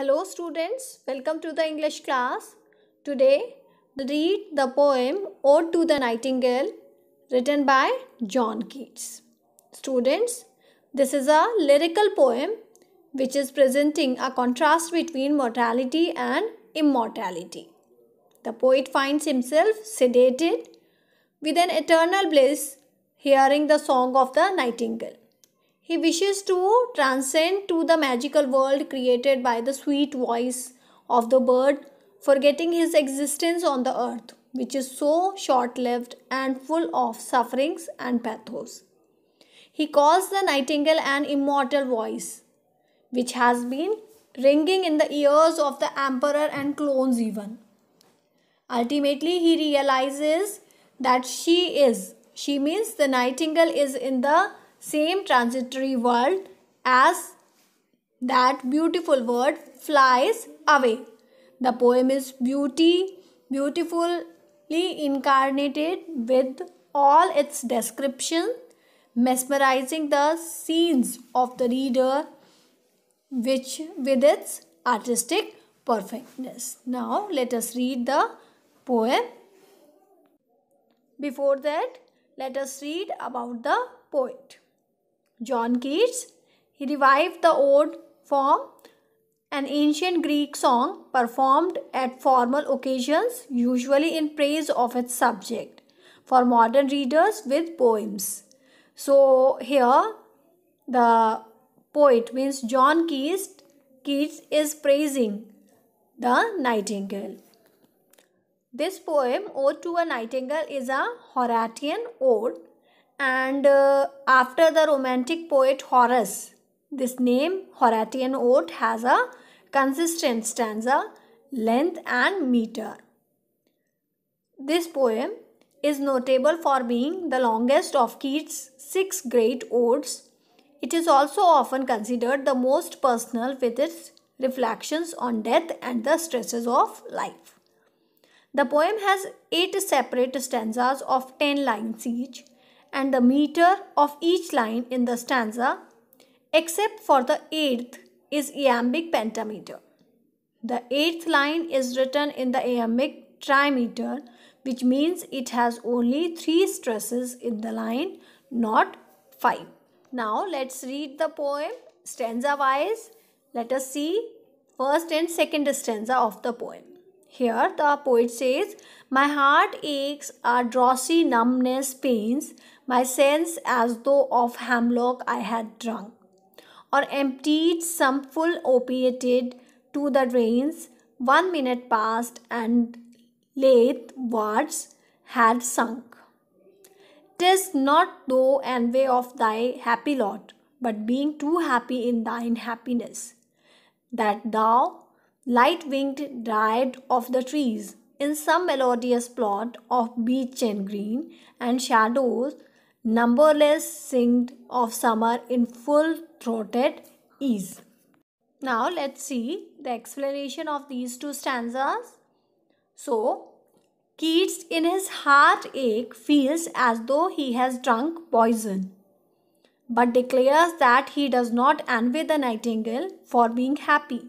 Hello students, welcome to the English class. Today, read the poem Ode to the Nightingale written by John Keats. Students, this is a lyrical poem which is presenting a contrast between mortality and immortality. The poet finds himself sedated with an eternal bliss hearing the song of the nightingale. He wishes to transcend to the magical world created by the sweet voice of the bird, forgetting his existence on the earth, which is so short lived and full of sufferings and pathos. He calls the nightingale an immortal voice, which has been ringing in the ears of the emperor and clones, even. Ultimately, he realizes that she is. She means the nightingale is in the same transitory world as that beautiful word flies away. The poem is beauty, beautifully incarnated with all its description, mesmerizing the scenes of the reader, which with its artistic perfectness. Now let us read the poem. Before that, let us read about the poet. John Keats. He revived the ode form, an ancient Greek song performed at formal occasions, usually in praise of its subject, for modern readers with poems. So here the poet means John Keats, Keats is praising the nightingale. This poem, Ode to a Nightingale, is a Horatian ode and uh, after the romantic poet Horace. This name, Horatian Ode, has a consistent stanza, length, and meter. This poem is notable for being the longest of Keats' six great odes. It is also often considered the most personal with its reflections on death and the stresses of life. The poem has eight separate stanzas of 10 lines each and the meter of each line in the stanza except for the eighth is iambic pentameter. The eighth line is written in the iambic trimeter which means it has only three stresses in the line not five. Now let's read the poem stanza wise. Let us see first and second stanza of the poem. Here the poet says, My heart aches a drowsy numbness pains, my sense as though of hemlock I had drunk, or emptied some full opiated to the drains. One minute passed and lathe wards had sunk. Tis not thou envy of thy happy lot, but being too happy in thine happiness, that thou light winged dryad of the trees in some melodious plot of beech and green, and shadows numberless singed of summer in full throated ease. Now let's see the explanation of these two stanzas. So, Keats in his heartache feels as though he has drunk poison, but declares that he does not envy the nightingale for being happy.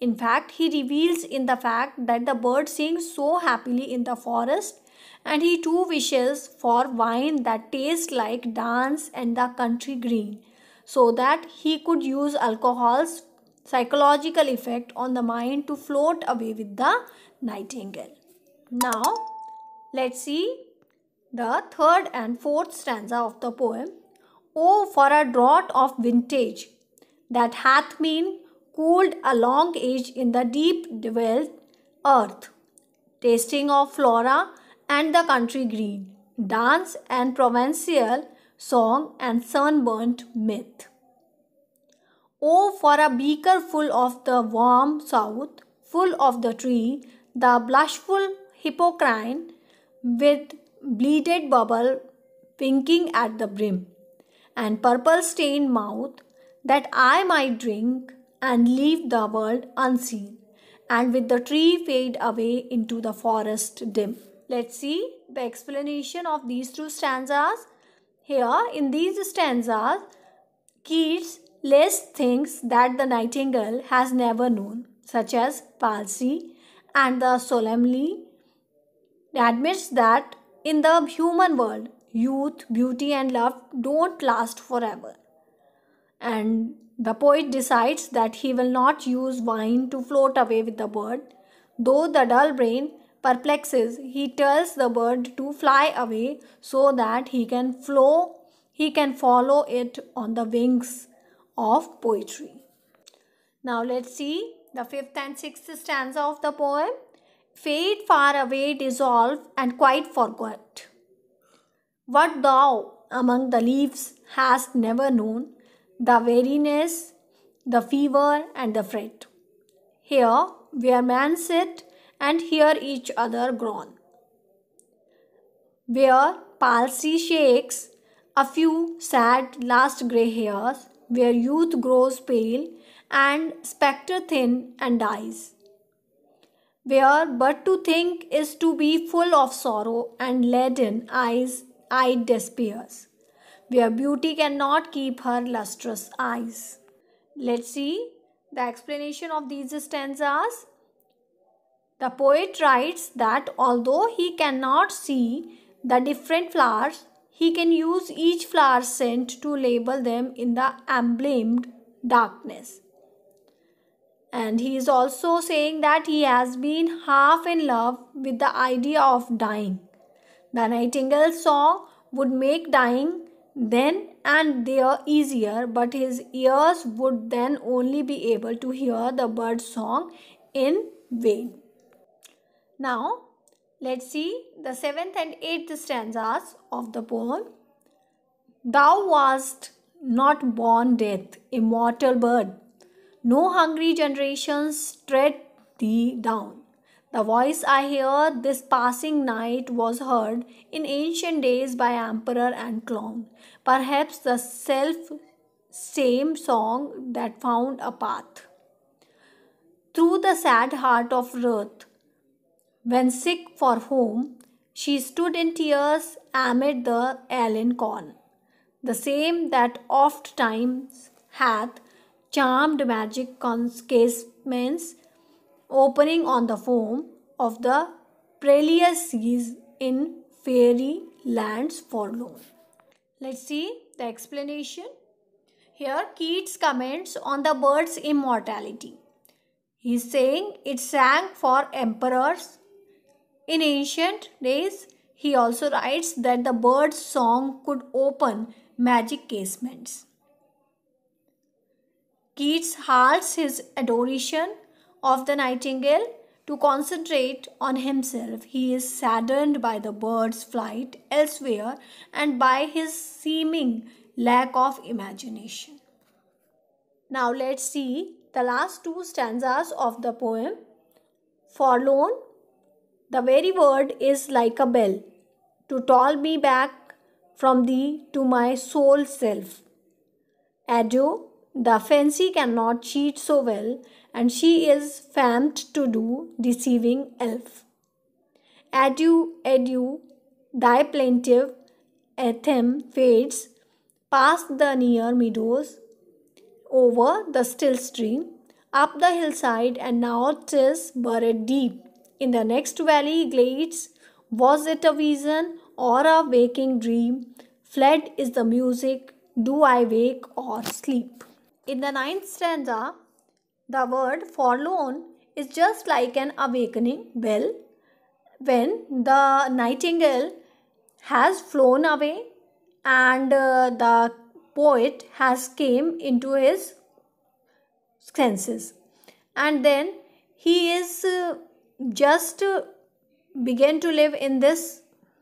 In fact, he reveals in the fact that the bird sings so happily in the forest and he too wishes for wine that tastes like dance and the country green so that he could use alcohol's psychological effect on the mind to float away with the nightingale. Now, let's see the third and fourth stanza of the poem. Oh, for a draught of vintage that hath been cooled long age in the deep dwelled earth. Tasting of flora and the country green, dance and provincial song and sunburnt myth. Oh, for a beaker full of the warm south, full of the tree, the blushful hippocrine with bleeded bubble pinking at the brim, and purple stained mouth, that I might drink and leave the world unseen, and with the tree fade away into the forest dim. Let's see the explanation of these two stanzas. Here, in these stanzas, Keats lists things that the nightingale has never known, such as palsy, and the solemnly admits that in the human world, youth, beauty, and love don't last forever. And the poet decides that he will not use wine to float away with the bird. Though the dull brain perplexes, he tells the bird to fly away so that he can flow he can follow it on the wings of poetry. Now let's see the fifth and sixth stanza of the poem. Fade far away, dissolve and quite forget. What thou among the leaves hast never known, the weariness, the fever, and the fret. Here, where men sit and hear each other groan. Where palsy shakes a few sad last grey hairs, where youth grows pale and spectre thin and dies. Where but to think is to be full of sorrow and leaden eyes, eye despairs where beauty cannot keep her lustrous eyes. Let's see the explanation of these stanzas. The poet writes that although he cannot see the different flowers, he can use each flower scent to label them in the emblemed darkness. And he is also saying that he has been half in love with the idea of dying. The nightingale's song would make dying then and are easier, but his ears would then only be able to hear the bird song in vain. Now, let's see the seventh and eighth stanzas of the poem. Thou wast not born death, immortal bird. No hungry generations tread thee down. The voice I hear this passing night was heard in ancient days by emperor and clown. Perhaps the self same song that found a path. Through the sad heart of Ruth, when sick for home, she stood in tears amid the Allen corn, the same that oft times hath charmed magic casemates opening on the foam of the perilous seas in fairy lands forlorn. Let's see the explanation. Here Keats comments on the bird's immortality. He is saying it sang for emperors. In ancient days, he also writes that the bird's song could open magic casements. Keats halts his adoration of the nightingale to concentrate on himself. He is saddened by the bird's flight elsewhere and by his seeming lack of imagination. Now let's see the last two stanzas of the poem. Forlorn, the very word is like a bell to toll me back from thee to my soul self. Adieu, the fancy cannot cheat so well, and she is famed to do deceiving elf. Adieu, adieu, thy plaintive anthem fades past the near meadows, over the still stream, up the hillside, and now 'tis buried deep. In the next valley glades, was it a vision or a waking dream? Fled is the music, do I wake or sleep? In the ninth stanza, the word forlorn is just like an awakening bell. When the nightingale has flown away and uh, the poet has came into his senses and then he is uh, just uh, began to live in this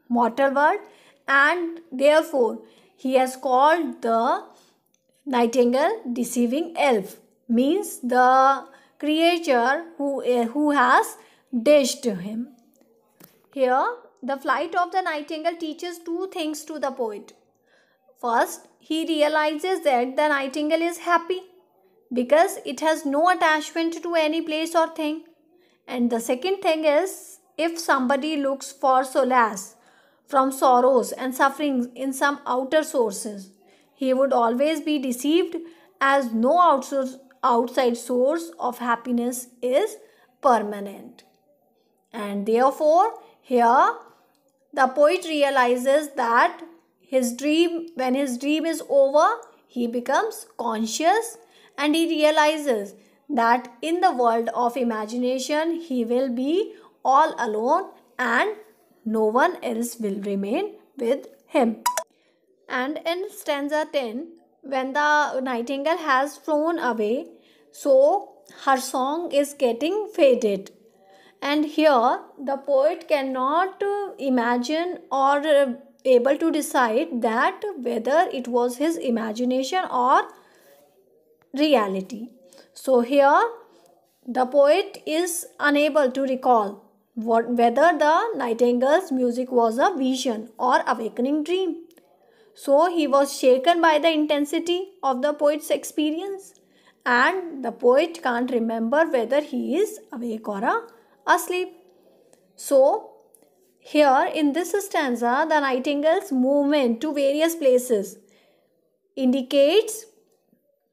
mortal world and therefore he has called the Nightingale deceiving elf means the creature who, uh, who has dished him. Here, the flight of the nightingale teaches two things to the poet. First, he realizes that the nightingale is happy because it has no attachment to any place or thing. And the second thing is if somebody looks for solace from sorrows and sufferings in some outer sources, he would always be deceived as no outside source of happiness is permanent. And therefore, here the poet realizes that his dream, when his dream is over, he becomes conscious and he realizes that in the world of imagination he will be all alone and no one else will remain with him. And in stanza 10, when the nightingale has flown away, so her song is getting faded. And here the poet cannot imagine or uh, able to decide that whether it was his imagination or reality. So here the poet is unable to recall what, whether the nightingale's music was a vision or awakening dream. So he was shaken by the intensity of the poet's experience, and the poet can't remember whether he is awake or asleep. So, here in this stanza, the nightingale's movement to various places indicates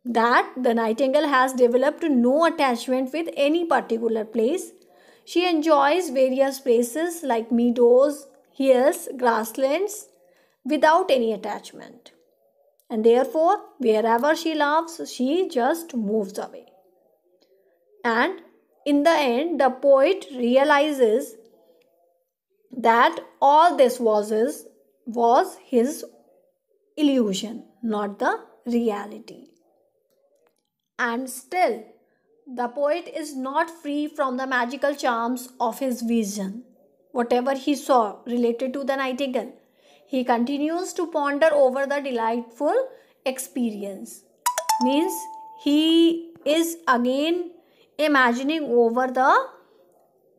that the nightingale has developed no attachment with any particular place. She enjoys various places like meadows, hills, grasslands, without any attachment. And therefore, wherever she loves, she just moves away. And in the end, the poet realizes that all this was his, was his illusion, not the reality. And still, the poet is not free from the magical charms of his vision. Whatever he saw related to the nightingale, he continues to ponder over the delightful experience. Means he is again imagining over the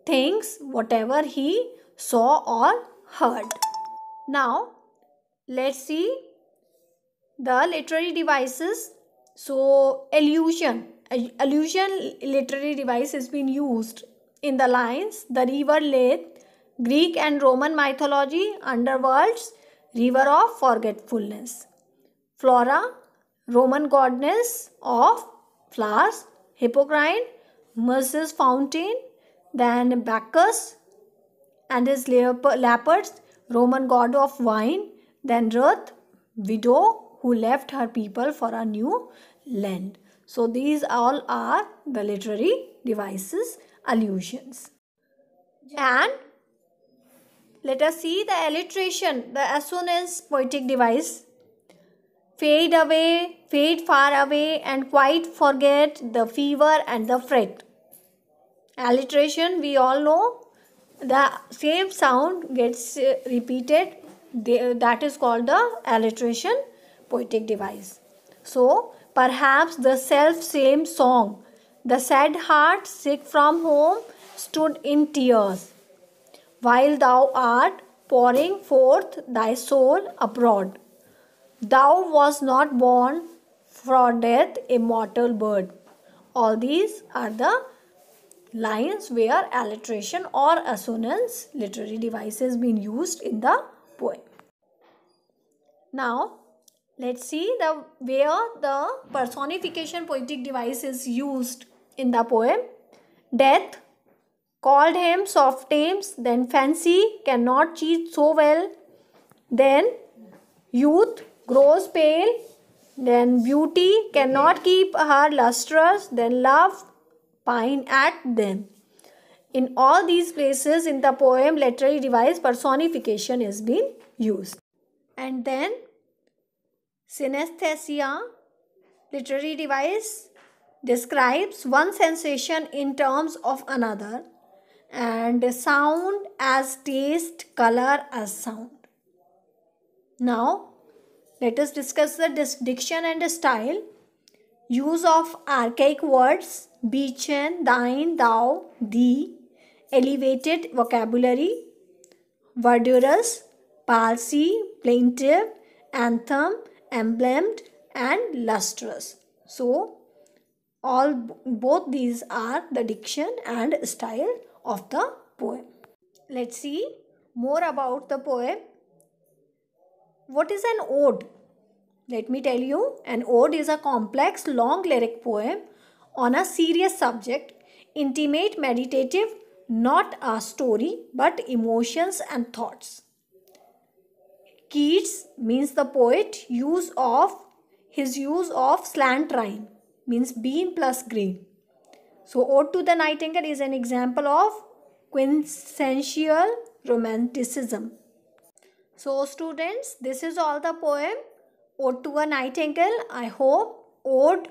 things whatever he saw or heard. Now let's see the literary devices. So allusion. Allusion literary device has been used in the lines The River Lethe, Greek and Roman mythology, underworlds, river of forgetfulness. Flora, Roman goddess of flowers, Hippocrene, Myrce's fountain, then Bacchus and his leopards, Roman god of wine, then Ruth, widow who left her people for a new land. So these all are the literary devices, allusions. And let us see the alliteration, the assonance poetic device. Fade away, fade far away and quite forget the fever and the fret. Alliteration we all know the same sound gets uh, repeated that is called the alliteration poetic device. So perhaps the self same song. The sad heart sick from home stood in tears while thou art pouring forth thy soul abroad. Thou was not born for death, immortal bird. All these are the lines where alliteration or assonance literary device has been used in the poem. Now, let's see the where the personification poetic device is used in the poem. Death, called him soft tames, then fancy cannot cheat so well, then youth grows pale, then beauty cannot keep her lustrous, then love pine at them. In all these places in the poem, literary device personification has been used. And then synesthesia, literary device describes one sensation in terms of another and sound as taste, color as sound. Now, let us discuss the diction and style. Use of archaic words, beechen, thine, thou, thee, elevated vocabulary, verdurous, palsy, plaintive, anthem, emblemed, and lustrous. So, all both these are the diction and style of the poem. Let's see more about the poem. What is an ode? Let me tell you, an ode is a complex, long lyric poem on a serious subject, intimate, meditative, not a story but emotions and thoughts. Keats means the poet use of his use of slant rhyme means bean plus green so, Ode to the Nightingale is an example of quintessential romanticism. So, students, this is all the poem Ode to a Nightingale. I hope Ode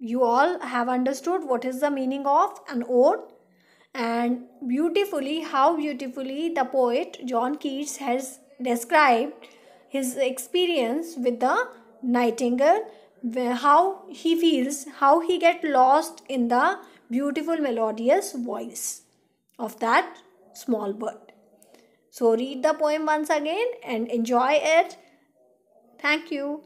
you all have understood what is the meaning of an ode and beautifully how beautifully the poet John Keats has described his experience with the nightingale how he feels, how he get lost in the beautiful melodious voice of that small bird. So read the poem once again and enjoy it. Thank you.